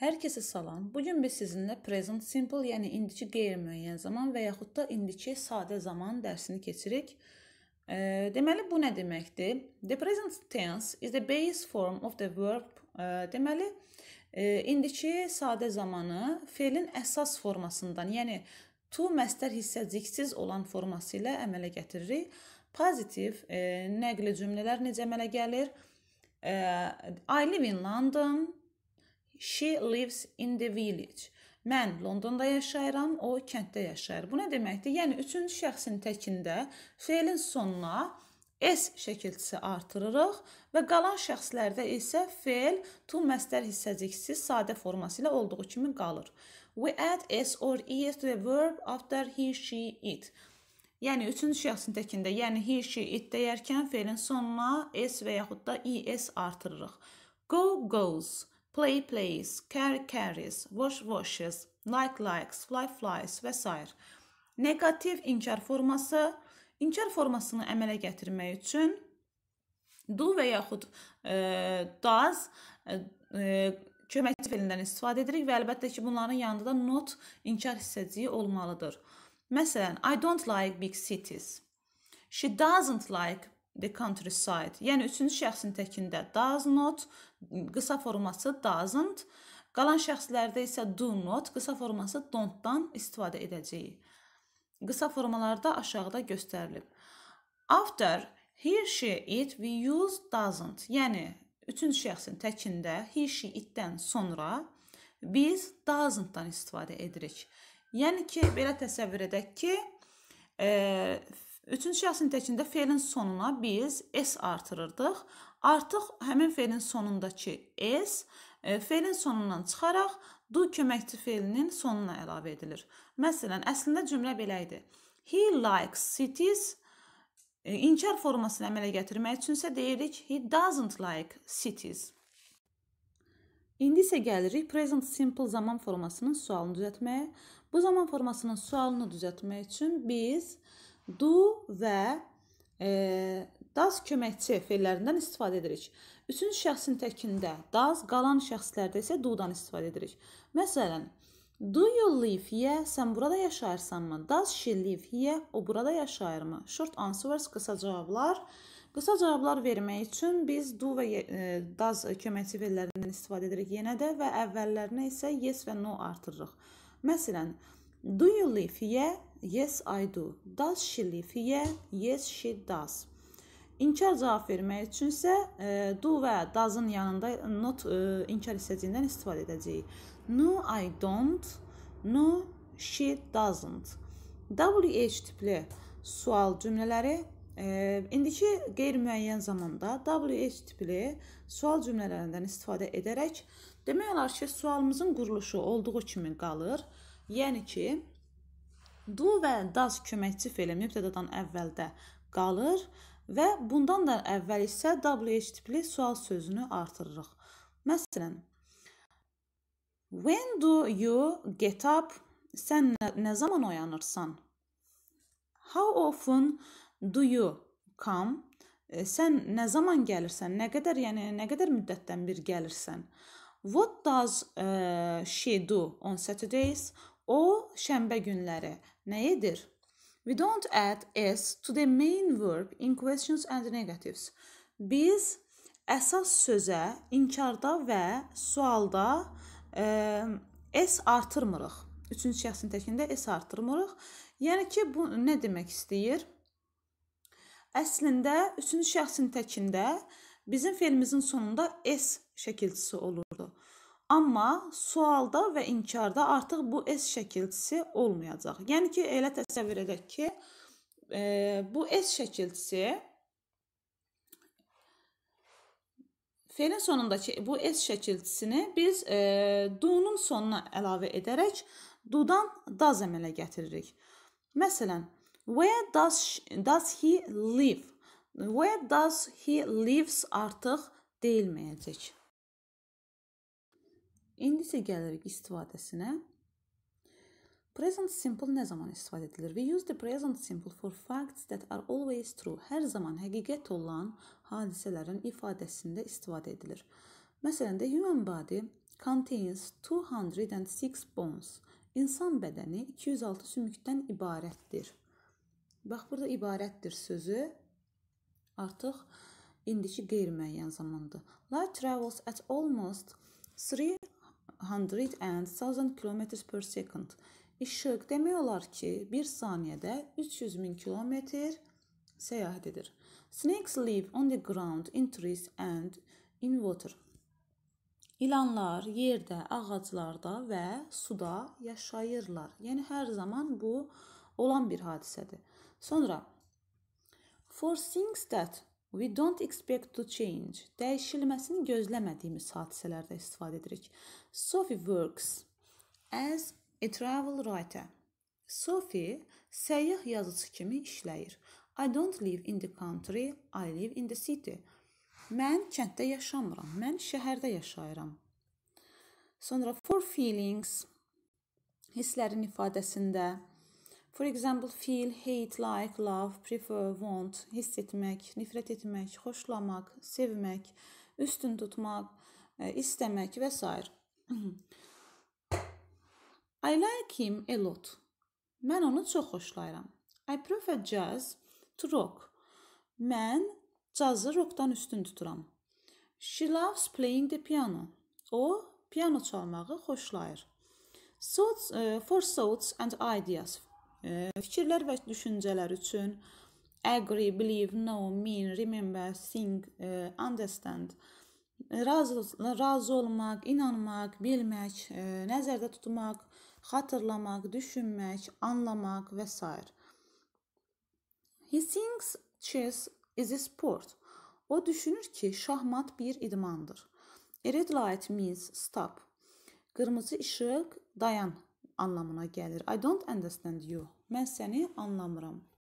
Herkese salam. Bugün biz sizinlə present simple, yəni indiki qeyri-müəyyən zaman və yaxud da indiki sadə zaman dərsini keçirik. E, deməli bu nə deməkdir? The present tense is the base form of the verb. E, deməli e, indiki sadə zamanı felin əsas formasından, yəni to məstər hissəciksiz olan forması ilə əmələ gətiririk. Pozitiv e, nəqli cümlələr necə əmələ gəlir? E, I live in London. She lives in the village. Mən Londonda yaşayıram, o kənddə yaşayır. Bu nə deməkdir? Yəni üçüncü şəxsin təkində fe'lin sonuna s şəkilçisi artırırıq və qalan şəxslərdə isə fe'l to məzdər hissəciksiz sadə forması ilə olduğu kimi qalır. We add s or es to the verb after he, she, it. Yəni üçüncü şəxsin təkində, yəni he, she, it deyərkən fe'lin sonuna s və yaxud da es artırırıq. Go goes Play plays, carry carries, wash washes, like likes, fly flies və s. Negativ inkar forması inkar formasını əmələ gətirmək üçün do və yaxud e, does e, kömək felindən istifadə edirik və əlbəttə ki, bunların yanında da not inkar hissəciyi olmalıdır. Məsələn, I don't like big cities. She doesn't like the countryside. Yəni üçüncü şəxsin təkində does not, qısa forması doesn't, qalan şəxslərdə isə do not, qısa forması don't-dan istifadə edəcəyik. Qısa formalarda aşağıda göstərilib. After he, she, it we use doesn't. Yəni üçüncü şəxsin təkində he, she, it-dən sonra biz doesn't-dan istifadə edirik. Yəni ki, belə təsəvvür edək ki, e, Üçüncü şəxsin təkində felin sonuna biz s artırırdıq. Artıq həmin felin sonundakı s e, felin sonundan çıxaraq do köməkçi felinin sonuna əlavə edilir. Məsələn, əslində cümlə belə idi. He likes cities e, İnkar formasını əmələ gətirmək üçünsə deyirik he doesn't like cities. İndi isə gəlirik present simple zaman formasının sualını düzəltməyə. Bu zaman formasının sualını düzəltmək üçün biz do və e, das köməkçi fellərindən istifadə edirik. Üçüncü şəxsin təkində das, qalan şəxslərdə isə do-dan istifadə edirik. Məsələn, Do you live here? Sən burada yaşayırsanmı? Does she live here? O burada yaşayırmı? Short answers, qısa cavablar. Qısa cavablar vermək üçün biz do və e, does köməkçi fellərindən istifadə edirik yenə də və əvvəllərinə isə yes və no artırırıq. Məsələn, do you live here? Yes, I do. Does she live here? Yes, she does. İnkar cavab vermək üçün isə e, do və does-ın yanında e, not e, inkar hissəciyindən istifadə edəcəyik. No, I don't. No, she doesn't. WH tipli sual cümlələri e, indiki qeyri-müəyyən zamanda WH tipli sual cümlələrindən istifadə edərək demək olar ki, sualımızın quruluşu olduğu kimi qalır. Yəni ki, Do və does köməkçi feli mübtədadan əvvəldə qalır və bundan da əvvəl isə WH tipli sual sözünü artırırıq. Məsələn, When do you get up? Sən nə, nə zaman oyanırsan? How often do you come? Sən nə zaman gəlirsən? Nə qədər, yəni nə qədər müddətdən bir gəlirsən? What does uh, she do on Saturdays? O şənbə günləri nə edir? We don't add s to the main verb in questions and negatives. Biz əsas sözə inkarda və sualda e, s artırmırıq. Üçüncü şəxsin təkində s artırmırıq. Yəni ki, bu nə demək istəyir? Əslində üçüncü şəxsin təkində bizim fe'limizin sonunda s şəkilçisi olurdu. Amma sualda və inkarda artıq bu S şəkilçisi olmayacaq. Yəni ki, elə təsəvvür edək ki, e, bu S şəkilçisi Felin sonundakı bu S şəkilçisini biz e, dunun sonuna əlavə edərək dudan daz əmələ gətiririk. Məsələn, where does does he live? Where does he lives artıq deyilməyəcək. İndi isə gəlirik istifadəsinə. Present simple nə zaman istifadə edilir? We use the present simple for facts that are always true. Hər zaman həqiqət olan hadisələrin ifadəsində istifadə edilir. Məsələn, the human body contains 206 bones. İnsan bədəni 206 sümükdən ibarətdir. Bax, burada ibarətdir sözü artıq indiki qeyri-müəyyən zamandır. Light travels at almost 3 100,000 km per second. İşıq demək olar ki, 1 saniyədə 300 min kilometr səyahət edir. Snakes live on the ground, in trees and in water. İlanlar yerdə, ağaclarda və suda yaşayırlar. Yəni hər zaman bu olan bir hadisədir. Sonra for things that We don't expect to change. Dəyişilməsini gözləmədiyimiz hadisələrdə istifadə edirik. Sophie works as a travel writer. Sophie səyyah yazıçı kimi işləyir. I don't live in the country, I live in the city. Mən kənddə yaşamıram. Mən şəhərdə yaşayıram. Sonra for feelings hisslərin ifadəsində For example, feel, hate, like, love, prefer, want, hiss etmək, nifrət etmək, xoşlamaq, sevmək, üstün tutmaq, istəmək və s. I like him a lot. Mən onu çox xoşlayıram. I prefer jazz to rock. Mən cazı rockdan üstün tuturam. She loves playing the piano. O piano çalmağı xoşlayır. Thoughts, uh, for thoughts and ideas fikirlər və düşüncələr üçün agree, believe, know, mean, remember, think, e, understand razı razı olmaq, inanmaq, bilmək, e, nəzərdə tutmaq, xatırlamaq, düşünmək, anlamaq və s. He thinks chess is a sport. O düşünür ki, şahmat bir idmandır. A red light means stop. Qırmızı işıq dayan anlamına gəlir. I don't understand you. Mən səni anlamıram.